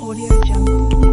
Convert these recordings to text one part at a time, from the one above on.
Audio Jungle.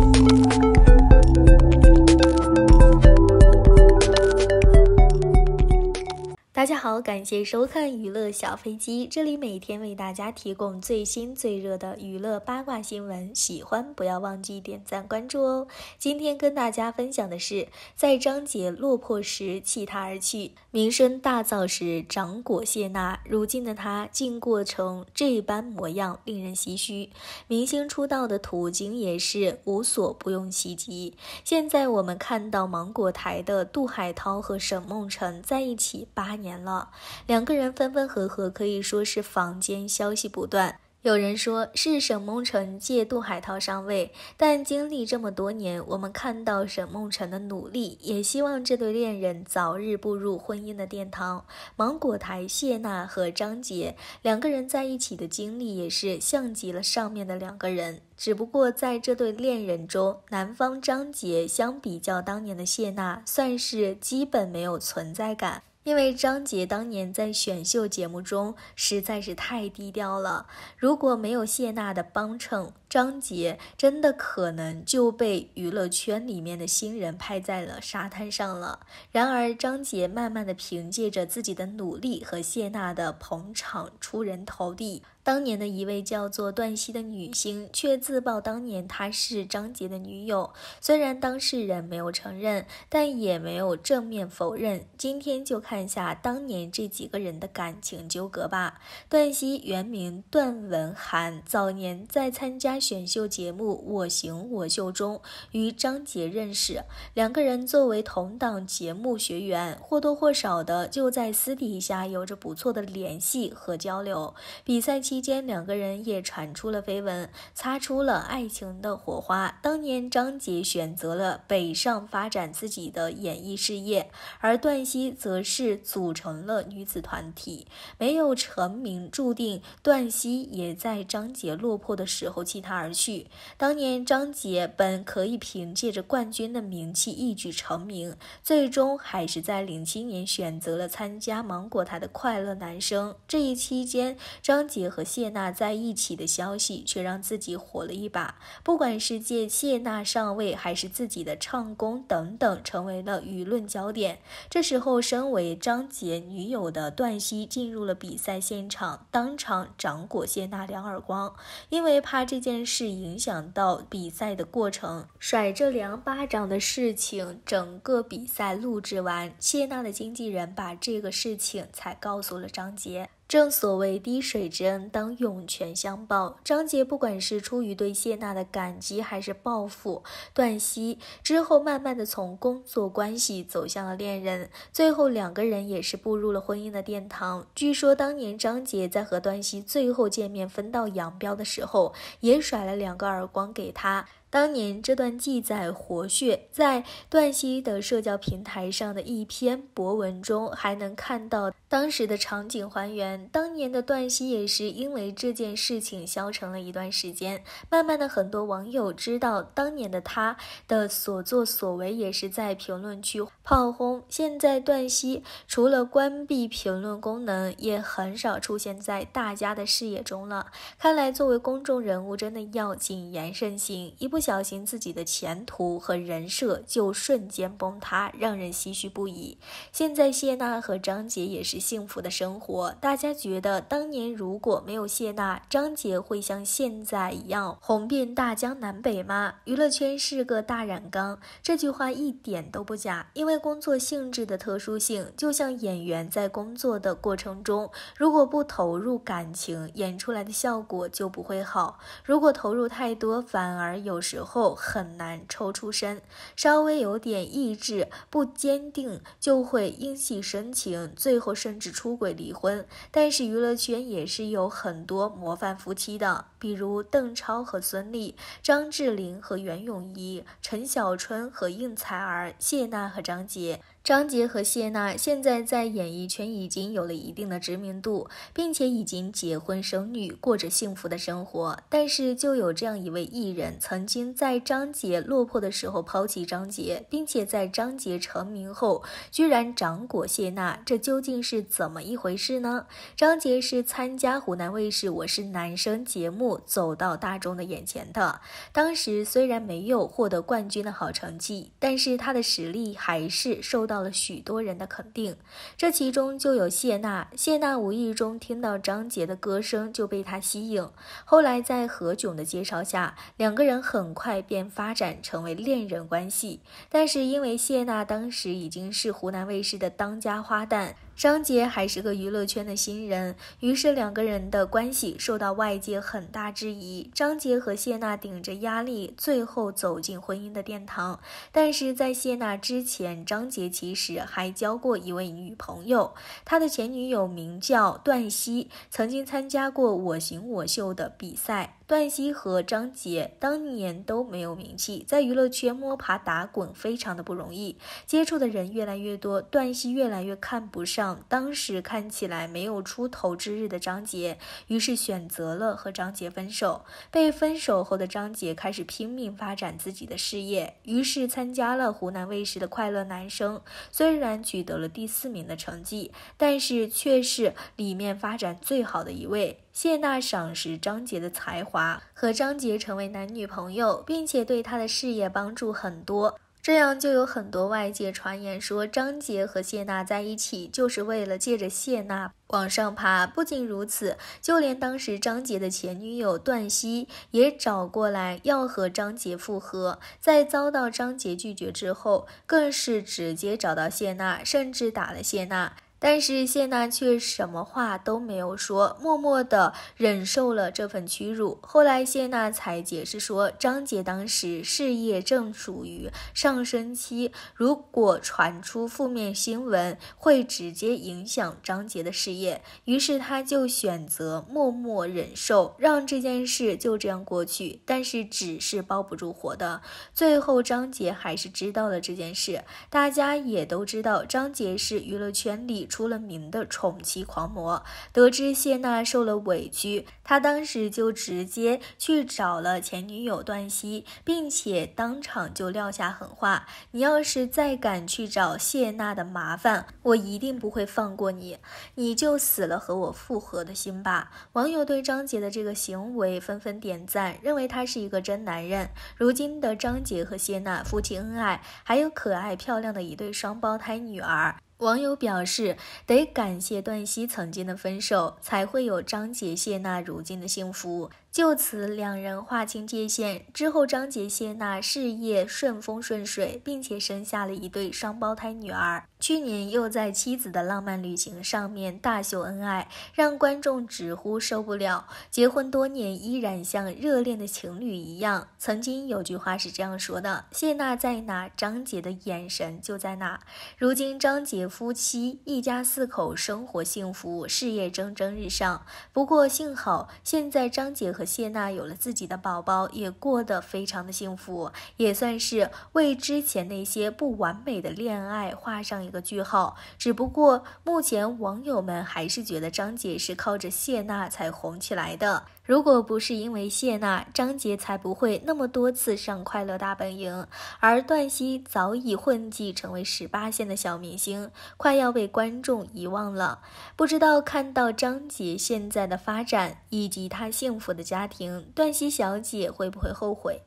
大家好，感谢收看娱乐小飞机，这里每天为大家提供最新最热的娱乐八卦新闻。喜欢不要忘记点赞关注哦。今天跟大家分享的是，在张杰落魄时弃他而去，名声大噪时掌果谢娜，如今的他竟过成这般模样，令人唏嘘。明星出道的途径也是无所不用其极。现在我们看到芒果台的杜海涛和沈梦辰在一起八年。年了，两个人分分合合可以说是坊间消息不断。有人说是沈梦辰借杜海涛上位，但经历这么多年，我们看到沈梦辰的努力，也希望这对恋人早日步入婚姻的殿堂。芒果台谢娜和张杰两个人在一起的经历也是像极了上面的两个人，只不过在这对恋人中，男方张杰相比较当年的谢娜，算是基本没有存在感。因为张杰当年在选秀节目中实在是太低调了，如果没有谢娜的帮衬。张杰真的可能就被娱乐圈里面的新人拍在了沙滩上了。然而，张杰慢慢的凭借着自己的努力和谢娜的捧场出人头地。当年的一位叫做段曦的女星却自曝当年她是张杰的女友。虽然当事人没有承认，但也没有正面否认。今天就看一下当年这几个人的感情纠葛吧。段曦原名段文涵，早年在参加选秀节目《我行我秀》中与张杰认识，两个人作为同档节目学员，或多或少的就在私底下有着不错的联系和交流。比赛期间，两个人也传出了绯闻，擦出了爱情的火花。当年张杰选择了北上发展自己的演艺事业，而段西则是组成了女子团体，没有成名，注定段西也在张杰落魄的时候弃他。他而去。当年张杰本可以凭借着冠军的名气一举成名，最终还是在零七年选择了参加芒果台的《快乐男声》。这一期间，张杰和谢娜在一起的消息却让自己火了一把。不管是借谢娜上位，还是自己的唱功等等，成为了舆论焦点。这时候，身为张杰女友的段西进入了比赛现场，当场掌掴谢娜两耳光，因为怕这件。是影响到比赛的过程，甩这两巴掌的事情，整个比赛录制完，谢娜的经纪人把这个事情才告诉了张杰。正所谓滴水之恩当涌泉相报，张杰不管是出于对谢娜的感激还是报复，段西之后慢慢的从工作关系走向了恋人，最后两个人也是步入了婚姻的殿堂。据说当年张杰在和段西最后见面分道扬镳的时候，也甩了两个耳光给他。当年这段记载活血，在段曦的社交平台上的一篇博文中，还能看到当时的场景还原。当年的段曦也是因为这件事情消沉了一段时间。慢慢的，很多网友知道当年的他的所作所为，也是在评论区炮轰。现在段曦除了关闭评论功能，也很少出现在大家的视野中了。看来，作为公众人物，真的要谨言慎行。一不。不小心自己的前途和人设就瞬间崩塌，让人唏嘘不已。现在谢娜和张杰也是幸福的生活。大家觉得当年如果没有谢娜，张杰会像现在一样红遍大江南北吗？娱乐圈是个大染缸，这句话一点都不假。因为工作性质的特殊性，就像演员在工作的过程中，如果不投入感情，演出来的效果就不会好；如果投入太多，反而有。时候很难抽出身，稍微有点意志不坚定，就会因戏生情，最后甚至出轨离婚。但是娱乐圈也是有很多模范夫妻的，比如邓超和孙俪、张智霖和袁咏仪、陈小春和应采儿、谢娜和张杰。张杰和谢娜现在在演艺圈已经有了一定的知名度，并且已经结婚生女，过着幸福的生活。但是，就有这样一位艺人，曾经在张杰落魄的时候抛弃张杰，并且在张杰成名后居然掌掴谢娜，这究竟是怎么一回事呢？张杰是参加湖南卫视《我是男生》节目走到大众的眼前的。当时虽然没有获得冠军的好成绩，但是他的实力还是受到。到了许多人的肯定，这其中就有谢娜。谢娜无意中听到张杰的歌声，就被他吸引。后来在何炅的介绍下，两个人很快便发展成为恋人关系。但是因为谢娜当时已经是湖南卫视的当家花旦。张杰还是个娱乐圈的新人，于是两个人的关系受到外界很大质疑。张杰和谢娜顶着压力，最后走进婚姻的殿堂。但是在谢娜之前，张杰其实还交过一位女朋友，他的前女友名叫段曦，曾经参加过《我型我秀》的比赛。段曦和张杰当年都没有名气，在娱乐圈摸爬打滚，非常的不容易。接触的人越来越多，段曦越来越看不上当时看起来没有出头之日的张杰，于是选择了和张杰分手。被分手后的张杰开始拼命发展自己的事业，于是参加了湖南卫视的《快乐男声》，虽然取得了第四名的成绩，但是却是里面发展最好的一位。谢娜赏识张杰的才华，和张杰成为男女朋友，并且对他的事业帮助很多。这样就有很多外界传言说，张杰和谢娜在一起就是为了借着谢娜往上爬。不仅如此，就连当时张杰的前女友段曦也找过来要和张杰复合，在遭到张杰拒绝之后，更是直接找到谢娜，甚至打了谢娜。但是谢娜却什么话都没有说，默默地忍受了这份屈辱。后来谢娜才解释说，张杰当时事业正处于上升期，如果传出负面新闻，会直接影响张杰的事业，于是他就选择默默忍受，让这件事就这样过去。但是纸是包不住火的，最后张杰还是知道了这件事。大家也都知道，张杰是娱乐圈里。出了名的宠妻狂魔，得知谢娜受了委屈，他当时就直接去找了前女友段西，并且当场就撂下狠话：“你要是再敢去找谢娜的麻烦，我一定不会放过你，你就死了和我复合的心吧。”网友对张杰的这个行为纷纷点赞，认为他是一个真男人。如今的张杰和谢娜夫妻恩爱，还有可爱漂亮的一对双胞胎女儿。网友表示，得感谢段曦曾经的分手，才会有张杰、谢娜如今的幸福。就此，两人划清界限之后，张杰、谢娜事业顺风顺水，并且生下了一对双胞胎女儿。去年又在妻子的浪漫旅行上面大秀恩爱，让观众直呼受不了。结婚多年依然像热恋的情侣一样。曾经有句话是这样说的：“谢娜在哪，张杰的眼神就在哪。”如今张杰夫妻一家四口生活幸福，事业蒸蒸日上。不过幸好，现在张杰和谢娜有了自己的宝宝，也过得非常的幸福，也算是为之前那些不完美的恋爱画上。一个句号。只不过目前网友们还是觉得张杰是靠着谢娜才红起来的，如果不是因为谢娜，张杰才不会那么多次上《快乐大本营》，而段西早已混迹成为十八线的小明星，快要被观众遗忘了。不知道看到张杰现在的发展以及他幸福的家庭，段西小姐会不会后悔？